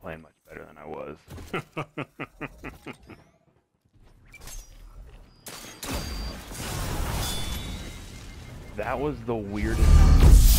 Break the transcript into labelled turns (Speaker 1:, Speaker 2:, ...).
Speaker 1: playing much better than I was.
Speaker 2: that was the weirdest.